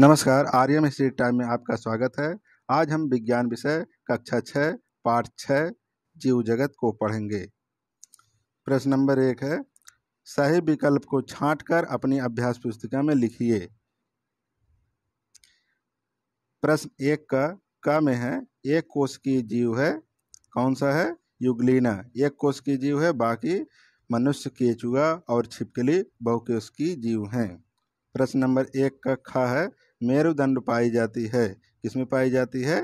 नमस्कार Aryam history time में आपका स्वागत है आज हम विज्ञान विषय कक्षा छः पाठ छः जीव जगत को पढ़ेंगे प्रश्न नंबर एक है सही विकल्प को छांटकर अपनी अभ्यास पुस्तिका में लिखिए प्रश्न एक का का में है एक कोश की जीव है कौन सा है युगलीना एक कोश की जीव है बाकी मनुष्य केचुआ और छिपकली बहुकेश की जीव हैं प्रश्न नंबर एक का खा है मेरुदंड पाई जाती है किसमें पाई जाती है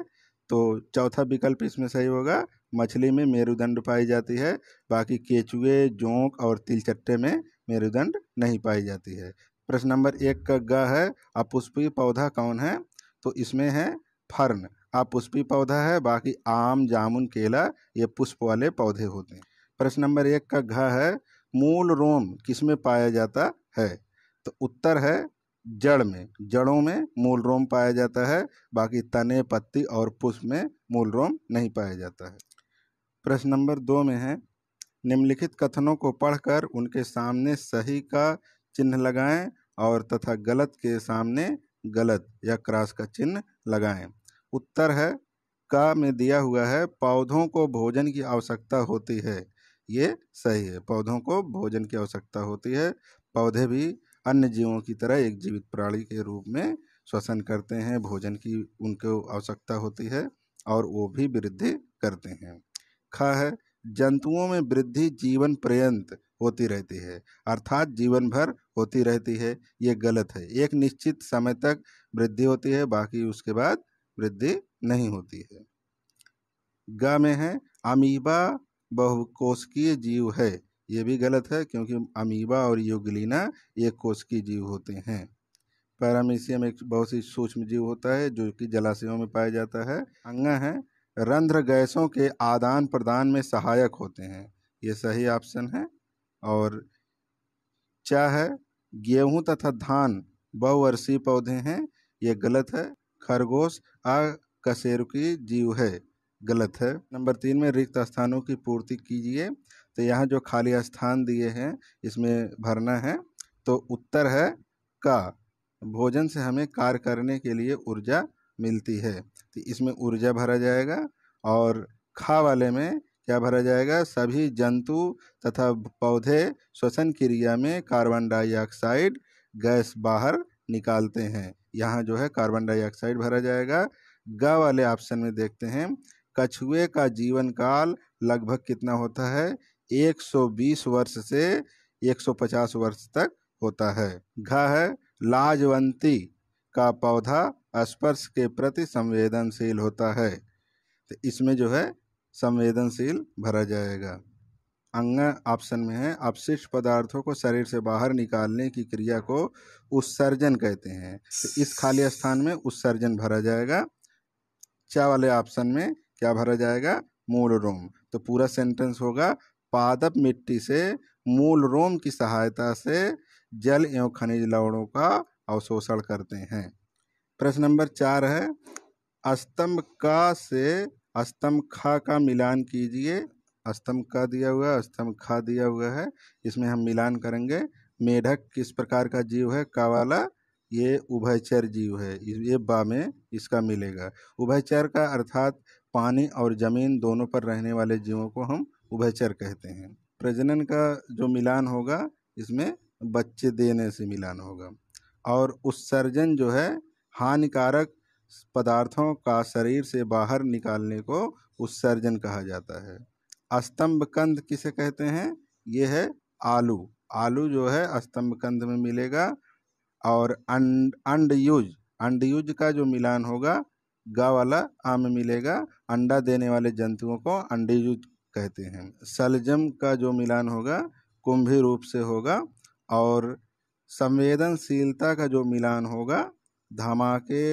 तो चौथा विकल्प इसमें सही होगा मछली में मेरुदंड पाई जाती है बाकी केचुए जोंक और तिलचट्टे में मेरुदंड नहीं पाई जाती है प्रश्न नंबर एक का ग है अपुष्पी पौधा कौन है तो इसमें है फर्न अपुष्पी पौधा है बाकी आम जामुन केला ये पुष्प वाले पौधे होते हैं प्रश्न नंबर एक का घ है मूल रोम किसमें पाया जाता है तो उत्तर है जड़ में जड़ों में मूल रोम पाया जाता है बाकी तने पत्ती और पुष्प में मूल रोम नहीं पाया जाता है प्रश्न नंबर दो में है निम्नलिखित कथनों को पढ़कर उनके सामने सही का चिन्ह लगाएं और तथा गलत के सामने गलत या क्रॉस का चिन्ह लगाएं उत्तर है का में दिया हुआ है पौधों को भोजन की आवश्यकता होती है ये सही है पौधों को भोजन की आवश्यकता होती है पौधे भी अन्य जीवों की तरह एक जीवित प्राणी के रूप में श्वसन करते हैं भोजन की उनको आवश्यकता होती है और वो भी वृद्धि करते हैं ख है जंतुओं में वृद्धि जीवन पर्यंत होती रहती है अर्थात जीवन भर होती रहती है ये गलत है एक निश्चित समय तक वृद्धि होती है बाकी उसके बाद वृद्धि नहीं होती है ग में है अमीबा बहुकोशकीय जीव है ये भी गलत है क्योंकि अमीबा और योगलीना एक कोश की जीव होते हैं पैरामीशियम एक बहुत सी सूक्ष्म जीव होता है जो कि जलाशयों में पाया जाता है अंगा है रंध्र गैसों के आदान प्रदान में सहायक होते हैं ये सही ऑप्शन है और क्या है गेहूं तथा धान बहुवर्षीय पौधे हैं ये गलत है खरगोश अकशेरुकी जीव है गलत है नंबर तीन में रिक्त स्थानों की पूर्ति कीजिए तो यहाँ जो खाली स्थान दिए हैं इसमें भरना है तो उत्तर है का भोजन से हमें कार्य करने के लिए ऊर्जा मिलती है तो इसमें ऊर्जा भरा जाएगा और खा वाले में क्या भरा जाएगा सभी जंतु तथा पौधे श्वसन क्रिया में कार्बन डाइऑक्साइड गैस बाहर निकालते हैं यहाँ जो है कार्बन डाइऑक्साइड भरा जाएगा ग वाले ऑप्शन में देखते हैं कछुए का जीवन काल लगभग कितना होता है 120 वर्ष से 150 वर्ष तक होता है घ है लाजवंती का पौधा स्पर्श के प्रति संवेदनशील होता है तो इसमें जो है संवेदनशील भरा जाएगा अंग ऑप्शन में है अपशिष्ट पदार्थों को शरीर से बाहर निकालने की क्रिया को उत्सर्जन कहते हैं तो इस खाली स्थान में उत्सर्जन भरा जाएगा चा वाले ऑप्शन में क्या भरा जाएगा मूल रोम तो पूरा सेंटेंस होगा पादप मिट्टी से मूल रोम की सहायता से जल एवं खनिज लवणों का अवशोषण करते हैं प्रश्न नंबर चार है अस्तम्भ का से अस्तम खा का मिलान कीजिए अस्तम का दिया हुआ है अस्तम खा दिया हुआ है इसमें हम मिलान करेंगे मेढक किस प्रकार का जीव है का वाला ये उभयचर जीव है ये बा में इसका मिलेगा उभयचर का अर्थात पानी और ज़मीन दोनों पर रहने वाले जीवों को हम उभयचर कहते हैं प्रजनन का जो मिलान होगा इसमें बच्चे देने से मिलान होगा और उत्सर्जन जो है हानिकारक पदार्थों का शरीर से बाहर निकालने को उत्सर्जन कहा जाता है स्तंभ कंध किसे कहते हैं ये है आलू आलू जो है स्तंभ कंध में मिलेगा और अंड अंडयूज अंडयूज का जो मिलान होगा गा वाला आम मिलेगा अंडा देने वाले जंतुओं को अंडेजू कहते हैं सलजम का जो मिलान होगा कुंभी रूप से होगा और संवेदनशीलता का जो मिलान होगा धमाके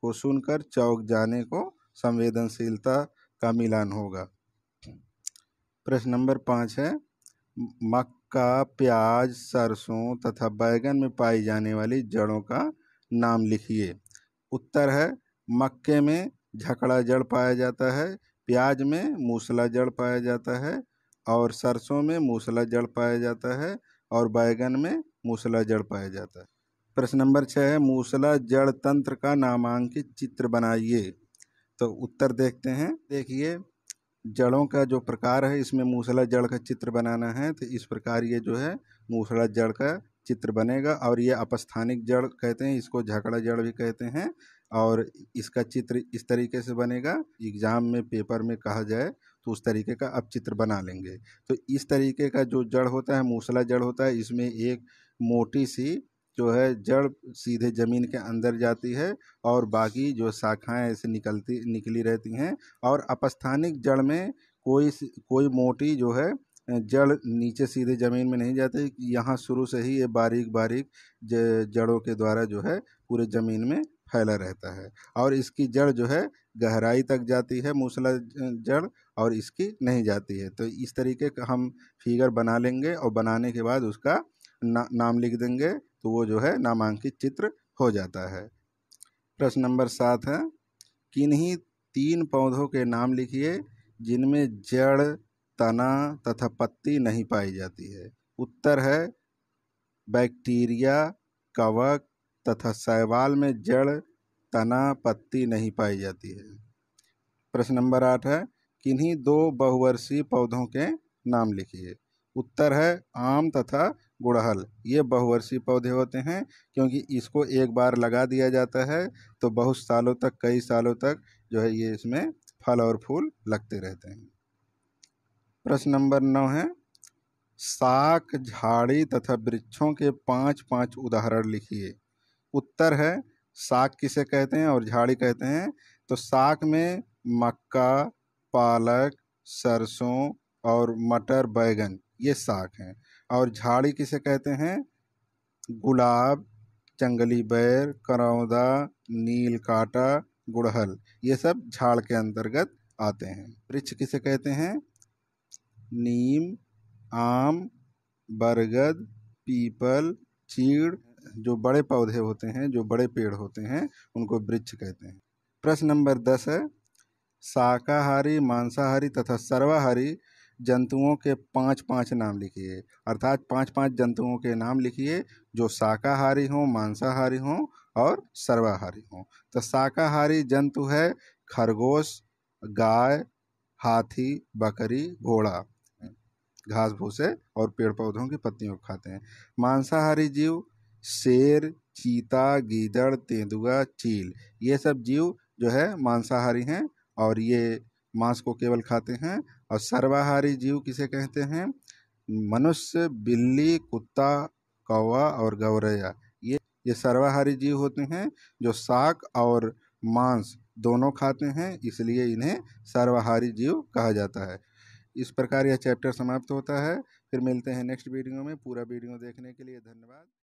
को सुनकर चौक जाने को संवेदनशीलता का मिलान होगा प्रश्न नंबर पाँच है मक्का प्याज सरसों तथा बैगन में पाई जाने वाली जड़ों का नाम लिखिए उत्तर है मक्के में झकड़ा जड़ पाया जाता है प्याज में मूसला जड़ पाया जाता है और सरसों में मूसला जड़ पाया जाता है और बैगन में मूसला जड़ पाया जाता है प्रश्न नंबर छः है मूसला जड़ तंत्र का नामांकित चित्र बनाइए तो उत्तर देखते हैं देखिए जड़ों का जो प्रकार है इसमें मूसला जड़ का चित्र बनाना है तो इस प्रकार ये जो है मूसला जड़ का चित्र बनेगा और ये अपस्थानिक जड़ कहते हैं इसको झकड़ा जड़ भी कहते हैं और इसका चित्र इस तरीके से बनेगा एग्ज़ाम में पेपर में कहा जाए तो उस तरीके का अब चित्र बना लेंगे तो इस तरीके का जो जड़ होता है मूसला जड़ होता है इसमें एक मोटी सी जो है जड़ सीधे ज़मीन के अंदर जाती है और बाकी जो शाखाएं ऐसे निकलती निकली रहती हैं और अपस्थानिक जड़ में कोई कोई मोटी जो है जड़ नीचे सीधे ज़मीन में नहीं जाती यहाँ शुरू से ही ये बारीक बारीक जड़ों के द्वारा जो है पूरे ज़मीन में फैला रहता है और इसकी जड़ जो है गहराई तक जाती है मूसला जड़ और इसकी नहीं जाती है तो इस तरीके का हम फिगर बना लेंगे और बनाने के बाद उसका ना, नाम लिख देंगे तो वो जो है नामांकित चित्र हो जाता है प्रश्न नंबर सात है किन्हीं तीन पौधों के नाम लिखिए जिनमें जड़ तना तथा पत्ती नहीं पाई जाती है उत्तर है बैक्टीरिया कवक तथा शैवाल में जड़ तना पत्ती नहीं पाई जाती है प्रश्न नंबर आठ है किन्हीं दो बहुवर्षीय पौधों के नाम लिखिए उत्तर है आम तथा गुड़हल ये बहुवर्षीय पौधे होते हैं क्योंकि इसको एक बार लगा दिया जाता है तो बहुत सालों तक कई सालों तक जो है ये इसमें फल और फूल लगते रहते हैं प्रश्न नंबर नौ है साक झाड़ी तथा वृक्षों के पांच पांच उदाहरण लिखिए उत्तर है साग किसे कहते हैं और झाड़ी कहते हैं तो साग में मक्का पालक सरसों और मटर बैगन ये साग हैं और झाड़ी किसे कहते हैं गुलाब जंगली बैर करौदा नील काटा गुड़हल ये सब झाड़ के अंतर्गत आते हैं वृक्ष किसे कहते हैं नीम आम बरगद पीपल चीड़ जो बड़े पौधे होते हैं जो बड़े पेड़ होते हैं उनको वृक्ष कहते हैं प्रश्न नंबर दस है शाकाहारी मांसाहारी तथा सर्वाहारी जंतुओं के पांच पांच नाम लिखिए अर्थात पांच पांच जंतुओं के नाम लिखिए जो शाकाहारी हों मांसाहारी हों और सर्वाहारी हों तो शाकाहारी जंतु है खरगोश गाय हाथी बकरी घोड़ा घास भूसे और पेड़ पौधों की पत्तियों को खाते हैं मांसाहारी जीव शेर चीता गीदड़ तेंदुआ चील ये सब जीव जो है मांसाहारी हैं और ये मांस को केवल खाते हैं और सर्वाहारी जीव किसे कहते हैं मनुष्य बिल्ली कुत्ता कौवा और गौरैया ये ये सर्वाहारी जीव होते हैं जो साक और मांस दोनों खाते हैं इसलिए इन्हें सर्वाहारी जीव कहा जाता है इस प्रकार यह चैप्टर समाप्त होता है फिर मिलते हैं नेक्स्ट वीडियो में पूरा वीडियो देखने के लिए धन्यवाद